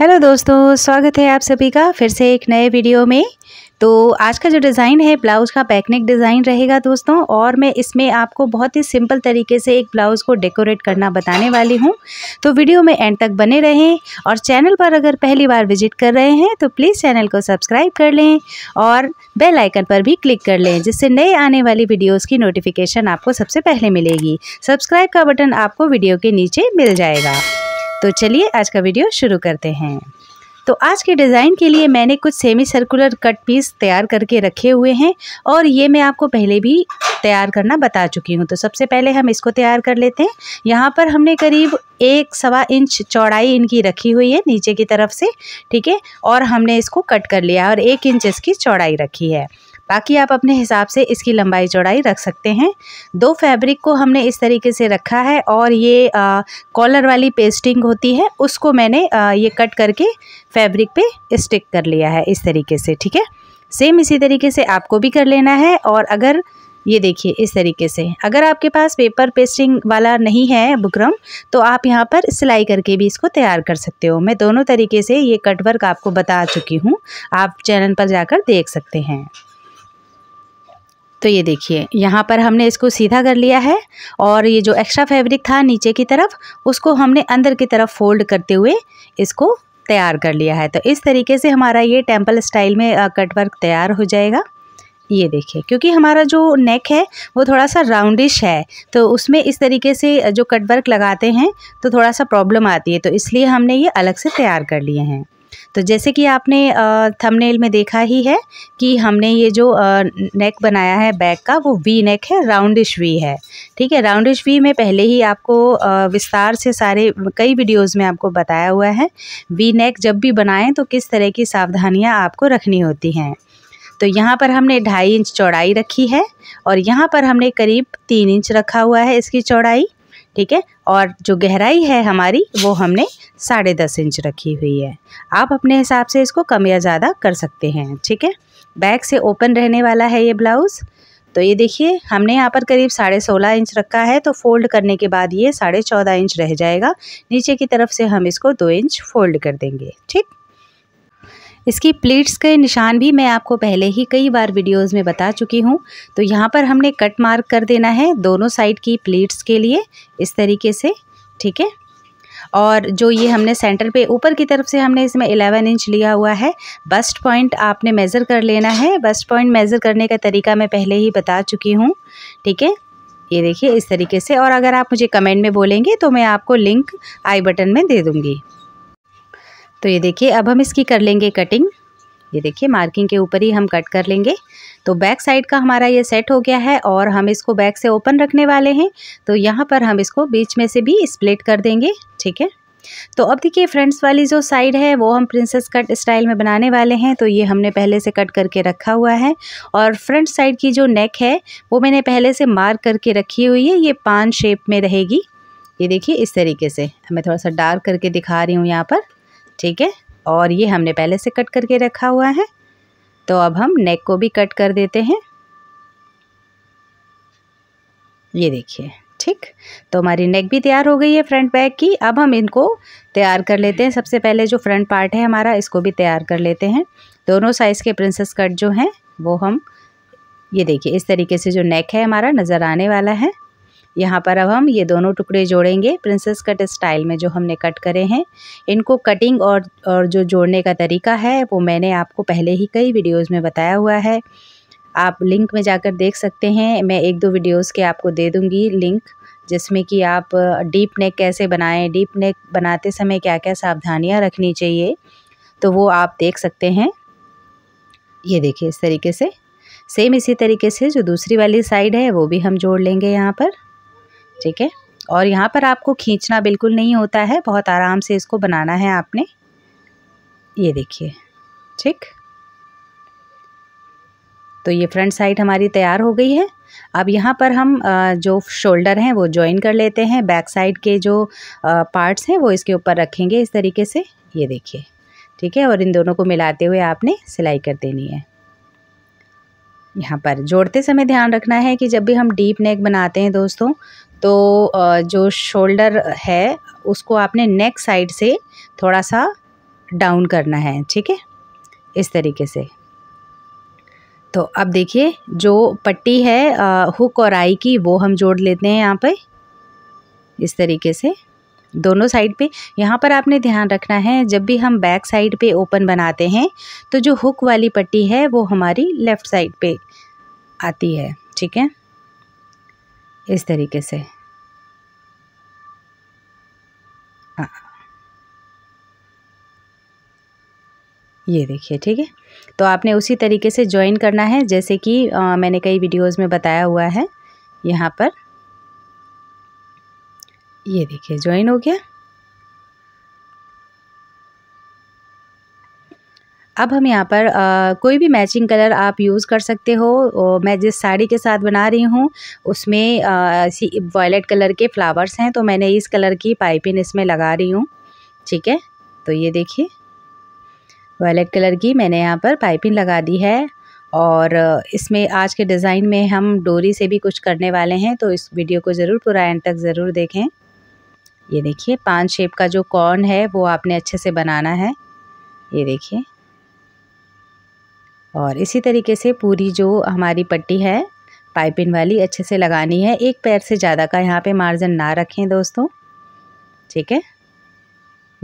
hello दोस्तों स्वागत है आप सभी का फिर से एक नए वीडियो में तो आज का जो डिज़ाइन है ब्लाउज़ का बैकनेक डिज़ाइन रहेगा दोस्तों और मैं इसमें आपको बहुत ही सिंपल तरीके से एक ब्लाउज़ को डेकोरेट करना बताने वाली हूँ तो वीडियो में एंड तक बने रहें और चैनल पर अगर पहली बार विजिट कर रहे हैं तो प्लीज़ चैनल को सब्सक्राइब कर लें और बेल आइकन पर भी क्लिक कर लें जिससे नए आने वाली वीडियोज़ की नोटिफिकेशन आपको सबसे पहले मिलेगी सब्सक्राइब का बटन आपको वीडियो के नीचे मिल जाएगा तो चलिए आज का वीडियो शुरू करते हैं तो आज के डिज़ाइन के लिए मैंने कुछ सेमी सर्कुलर कट पीस तैयार करके रखे हुए हैं और ये मैं आपको पहले भी तैयार करना बता चुकी हूँ तो सबसे पहले हम इसको तैयार कर लेते हैं यहाँ पर हमने करीब एक सवा इंच चौड़ाई इनकी रखी हुई है नीचे की तरफ से ठीक है और हमने इसको कट कर लिया और एक इंच इसकी चौड़ाई रखी है बाकी आप अपने हिसाब से इसकी लंबाई चौड़ाई रख सकते हैं दो फैब्रिक को हमने इस तरीके से रखा है और ये कॉलर वाली पेस्टिंग होती है उसको मैंने आ, ये कट करके फैब्रिक पे स्टिक कर लिया है इस तरीके से ठीक है सेम इसी तरीके से आपको भी कर लेना है और अगर ये देखिए इस तरीके से अगर आपके पास पेपर पेस्टिंग वाला नहीं है बुकरम तो आप यहाँ पर सिलाई करके भी इसको तैयार कर सकते हो मैं दोनों तरीके से ये कटवर्क आपको बता चुकी हूँ आप चैनल पर जाकर देख सकते हैं तो ये देखिए यहाँ पर हमने इसको सीधा कर लिया है और ये जो एक्स्ट्रा फैब्रिक था नीचे की तरफ उसको हमने अंदर की तरफ फोल्ड करते हुए इसको तैयार कर लिया है तो इस तरीके से हमारा ये टेम्पल स्टाइल में कटवर्क तैयार हो जाएगा ये देखिए क्योंकि हमारा जो नेक है वो थोड़ा सा राउंडिश है तो उसमें इस तरीके से जो कटवर्क लगाते हैं तो थोड़ा सा प्रॉब्लम आती है तो इसलिए हमने ये अलग से तैयार कर लिए हैं तो जैसे कि आपने थंबनेल में देखा ही है कि हमने ये जो नेक बनाया है बैक का वो वी नेक है राउंडिश वी है ठीक है राउंडिश वी में पहले ही आपको विस्तार से सारे कई वीडियोस में आपको बताया हुआ है वी नेक जब भी बनाएं तो किस तरह की सावधानियां आपको रखनी होती हैं तो यहाँ पर हमने ढाई इंच चौड़ाई रखी है और यहाँ पर हमने करीब तीन इंच रखा हुआ है इसकी चौड़ाई ठीक है और जो गहराई है हमारी वो हमने साढ़े दस इंच रखी हुई है आप अपने हिसाब से इसको कम या ज़्यादा कर सकते हैं ठीक है बैक से ओपन रहने वाला है ये ब्लाउज़ तो ये देखिए हमने यहाँ पर करीब साढ़े सोलह इंच रखा है तो फोल्ड करने के बाद ये साढ़े चौदह इंच रह जाएगा नीचे की तरफ से हम इसको दो इंच फोल्ड कर देंगे ठीक इसकी प्लीट्स के निशान भी मैं आपको पहले ही कई बार वीडियोस में बता चुकी हूँ तो यहाँ पर हमने कट मार्क कर देना है दोनों साइड की प्लीट्स के लिए इस तरीके से ठीक है और जो ये हमने सेंटर पे ऊपर की तरफ से हमने इसमें एलेवन इंच लिया हुआ है बस्ट पॉइंट आपने मेज़र कर लेना है बस्ट पॉइंट मेज़र करने का तरीका मैं पहले ही बता चुकी हूँ ठीक है ये देखिए इस तरीके से और अगर आप मुझे कमेंट में बोलेंगे तो मैं आपको लिंक आई बटन में दे दूँगी तो ये देखिए अब हम इसकी कर लेंगे कटिंग ये देखिए मार्किंग के ऊपर ही हम कट कर लेंगे तो बैक साइड का हमारा ये सेट हो गया है और हम इसको बैक से ओपन रखने वाले हैं तो यहाँ पर हम इसको बीच में से भी स्प्लिट कर देंगे ठीक है तो अब देखिए फ्रंट्स वाली जो साइड है वो हम प्रिंसेस कट स्टाइल में बनाने वाले हैं तो ये हमने पहले से कट करके रखा हुआ है और फ्रंट साइड की जो नेक है वो मैंने पहले से मार्क करके रखी हुई है ये पान शेप में रहेगी ये देखिए इस तरीके से मैं थोड़ा सा डार्क करके दिखा रही हूँ यहाँ पर ठीक है और ये हमने पहले से कट करके रखा हुआ है तो अब हम नेक को भी कट कर देते हैं ये देखिए ठीक तो हमारी नेक भी तैयार हो गई है फ्रंट बैक की अब हम इनको तैयार कर लेते हैं सबसे पहले जो फ्रंट पार्ट है हमारा इसको भी तैयार कर लेते हैं दोनों साइज़ के प्रिंसेस कट जो हैं वो हम ये देखिए इस तरीके से जो नेक है हमारा नज़र आने वाला है यहाँ पर अब हम ये दोनों टुकड़े जोड़ेंगे प्रिंसेस कट स्टाइल में जो हमने कट करे हैं इनको कटिंग और और जो जोड़ने का तरीका है वो मैंने आपको पहले ही कई वीडियोज़ में बताया हुआ है आप लिंक में जाकर देख सकते हैं मैं एक दो वीडियोस के आपको दे दूंगी लिंक जिसमें कि आप डीप uh, नेक कैसे बनाएँ डीप नेक बनाते समय क्या क्या सावधानियाँ रखनी चाहिए तो वो आप देख सकते हैं ये देखिए इस तरीके से सेम इसी तरीके से जो दूसरी वाली साइड है वो भी हम जोड़ लेंगे यहाँ पर ठीक है और यहाँ पर आपको खींचना बिल्कुल नहीं होता है बहुत आराम से इसको बनाना है आपने ये देखिए ठीक तो ये फ्रंट साइड हमारी तैयार हो गई है अब यहाँ पर हम जो शोल्डर हैं वो ज्वाइन कर लेते हैं बैक साइड के जो पार्ट्स हैं वो इसके ऊपर रखेंगे इस तरीके से ये देखिए ठीक है और इन दोनों को मिलाते हुए आपने सिलाई कर देनी है यहाँ पर जोड़ते समय ध्यान रखना है कि जब भी हम डीप नेक बनाते हैं दोस्तों तो जो शोल्डर है उसको आपने नेक साइड से थोड़ा सा डाउन करना है ठीक है इस तरीके से तो अब देखिए जो पट्टी है हुक और आई की वो हम जोड़ लेते हैं यहाँ पे इस तरीके से दोनों साइड पे यहाँ पर आपने ध्यान रखना है जब भी हम बैक साइड पे ओपन बनाते हैं तो जो हुक वाली पट्टी है वो हमारी लेफ़्ट साइड पे आती है ठीक है इस तरीके से हाँ ये देखिए ठीक है तो आपने उसी तरीके से ज्वाइन करना है जैसे कि आ, मैंने कई वीडियोस में बताया हुआ है यहाँ पर ये देखिए ज्वाइन हो गया अब हम यहाँ पर आ, कोई भी मैचिंग कलर आप यूज़ कर सकते हो मैं जिस साड़ी के साथ बना रही हूँ उसमें वॉयलेट कलर के फ्लावर्स हैं तो मैंने इस कलर की पाइपिंग इसमें लगा रही हूँ ठीक है तो ये देखिए वॉयलेट कलर की मैंने यहाँ पर पाइपिंग लगा दी है और इसमें आज के डिज़ाइन में हम डोरी से भी कुछ करने वाले हैं तो इस वीडियो को ज़रूर पूरा एंड तक ज़रूर देखें ये देखिए पान शेप का जो कॉर्न है वो आपने अच्छे से बनाना है ये देखिए और इसी तरीके से पूरी जो हमारी पट्टी है पाइपिंग वाली अच्छे से लगानी है एक पैर से ज़्यादा का यहाँ पे मार्जिन ना रखें दोस्तों ठीक है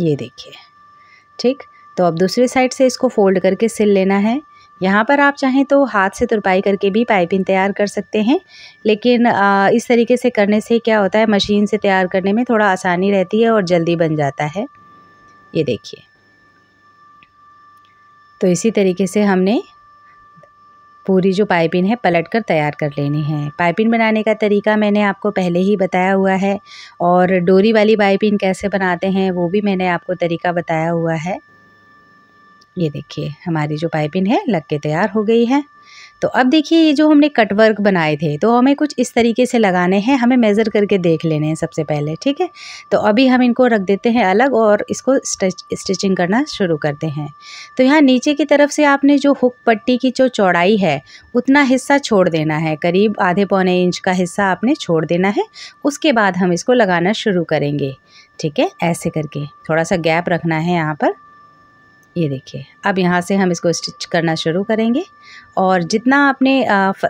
ये देखिए ठीक तो अब दूसरी साइड से इसको फोल्ड करके सिल लेना है यहाँ पर आप चाहें तो हाथ से तुरपाई करके भी पाइपिंग तैयार कर सकते हैं लेकिन इस तरीके से करने से क्या होता है मशीन से तैयार करने में थोड़ा आसानी रहती है और जल्दी बन जाता है ये देखिए तो इसी तरीके से हमने पूरी जो पाइपिन है पलट कर तैयार कर लेनी है पाइपिंग बनाने का तरीका मैंने आपको पहले ही बताया हुआ है और डोरी वाली पाइपिंग कैसे बनाते हैं वो भी मैंने आपको तरीका बताया हुआ है ये देखिए हमारी जो पाइपिंग है लग के तैयार हो गई है तो अब देखिए ये जो हमने कट वर्क बनाए थे तो हमें कुछ इस तरीके से लगाने हैं हमें मेज़र करके देख लेने हैं सबसे पहले ठीक है तो अभी हम इनको रख देते हैं अलग और इसको स्टिच स्टिचिंग करना शुरू करते हैं तो यहाँ नीचे की तरफ से आपने जो हुक पट्टी की जो चौड़ाई है उतना हिस्सा छोड़ देना है करीब आधे पौने इंच का हिस्सा आपने छोड़ देना है उसके बाद हम इसको लगाना शुरू करेंगे ठीक है ऐसे करके थोड़ा सा गैप रखना है यहाँ पर ये देखिए अब यहाँ से हम इसको स्टिच करना शुरू करेंगे और जितना आपने आ, फ,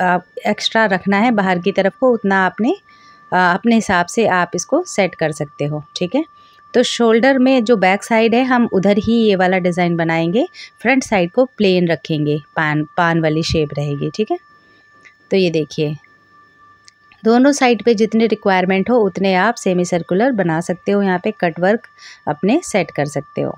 आ, एक्स्ट्रा रखना है बाहर की तरफ को उतना आपने आ, अपने हिसाब से आप इसको सेट कर सकते हो ठीक है तो शोल्डर में जो बैक साइड है हम उधर ही ये वाला डिज़ाइन बनाएंगे फ्रंट साइड को प्लेन रखेंगे पान पान वाली शेप रहेगी ठीक है तो ये देखिए दोनों साइड पे जितने रिक्वायरमेंट हो उतने आप सेमी सर्कुलर बना सकते हो यहाँ पे कट वर्क अपने सेट कर सकते हो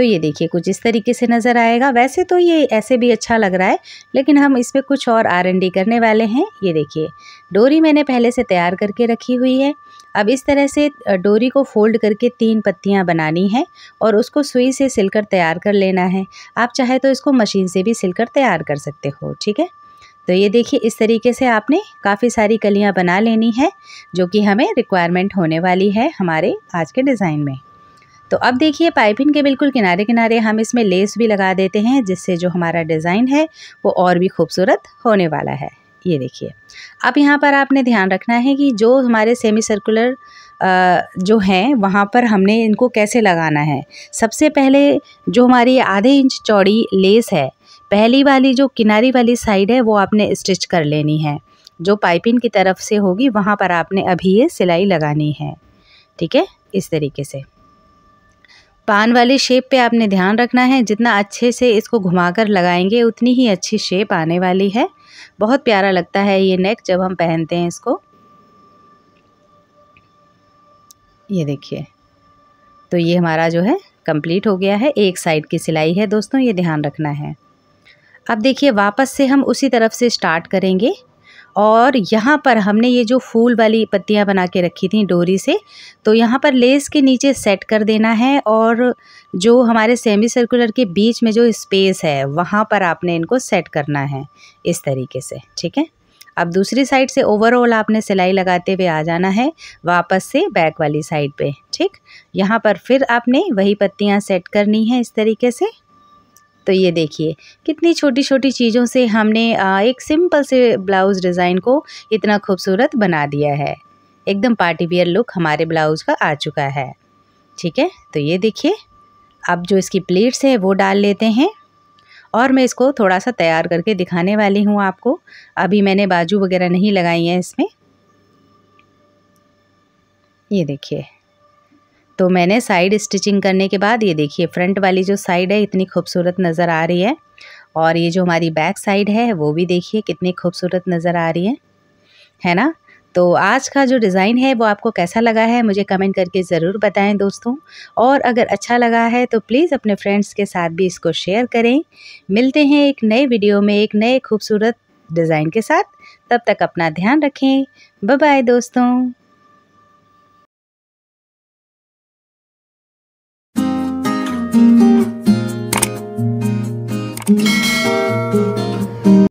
तो ये देखिए कुछ इस तरीके से नज़र आएगा वैसे तो ये ऐसे भी अच्छा लग रहा है लेकिन हम इस पर कुछ और आर करने वाले हैं ये देखिए डोरी मैंने पहले से तैयार करके रखी हुई है अब इस तरह से डोरी को फोल्ड करके तीन पत्तियाँ बनानी हैं और उसको सुई से सिलकर तैयार कर लेना है आप चाहे तो इसको मशीन से भी सिलकर तैयार कर सकते हो ठीक है तो ये देखिए इस तरीके से आपने काफ़ी सारी कलियाँ बना लेनी है जो कि हमें रिक्वायरमेंट होने वाली है हमारे आज के डिज़ाइन में तो अब देखिए पाइपिंग के बिल्कुल किनारे किनारे हम इसमें लेस भी लगा देते हैं जिससे जो हमारा डिज़ाइन है वो और भी खूबसूरत होने वाला है ये देखिए अब यहाँ पर आपने ध्यान रखना है कि जो हमारे सेमी सर्कुलर जो हैं वहाँ पर हमने इनको कैसे लगाना है सबसे पहले जो हमारी आधे इंच चौड़ी लेस है पहली वाली जो किनारी वाली साइड है वो आपने स्टिच कर लेनी है जो पाइपिंग की तरफ से होगी वहाँ पर आपने अभी ये सिलाई लगानी है ठीक है इस तरीके से पान वाली शेप पे आपने ध्यान रखना है जितना अच्छे से इसको घुमाकर लगाएंगे उतनी ही अच्छी शेप आने वाली है बहुत प्यारा लगता है ये नेक जब हम पहनते हैं इसको ये देखिए तो ये हमारा जो है कंप्लीट हो गया है एक साइड की सिलाई है दोस्तों ये ध्यान रखना है अब देखिए वापस से हम उसी तरफ से स्टार्ट करेंगे और यहाँ पर हमने ये जो फूल वाली पत्तियाँ बना के रखी थी डोरी से तो यहाँ पर लेस के नीचे सेट कर देना है और जो हमारे सेमी सर्कुलर के बीच में जो स्पेस है वहाँ पर आपने इनको सेट करना है इस तरीके से ठीक है अब दूसरी साइड से ओवरऑल आपने सिलाई लगाते हुए आ जाना है वापस से बैक वाली साइड पे ठीक यहाँ पर फिर आपने वही पत्तियाँ सेट करनी है इस तरीके से तो ये देखिए कितनी छोटी छोटी चीज़ों से हमने एक सिंपल से ब्लाउज़ डिज़ाइन को इतना खूबसूरत बना दिया है एकदम पार्टी वियर लुक हमारे ब्लाउज़ का आ चुका है ठीक है तो ये देखिए अब जो इसकी प्लेट्स है वो डाल लेते हैं और मैं इसको थोड़ा सा तैयार करके दिखाने वाली हूँ आपको अभी मैंने बाजू वगैरह नहीं लगाई हैं इसमें ये देखिए तो मैंने साइड स्टिचिंग करने के बाद ये देखिए फ्रंट वाली जो साइड है इतनी खूबसूरत नज़र आ रही है और ये जो हमारी बैक साइड है वो भी देखिए कितनी खूबसूरत नज़र आ रही है है ना तो आज का जो डिज़ाइन है वो आपको कैसा लगा है मुझे कमेंट करके ज़रूर बताएं दोस्तों और अगर अच्छा लगा है तो प्लीज़ अपने फ्रेंड्स के साथ भी इसको शेयर करें मिलते हैं एक नए वीडियो में एक नए खूबसूरत डिज़ाइन के साथ तब तक अपना ध्यान रखें बाय दोस्तों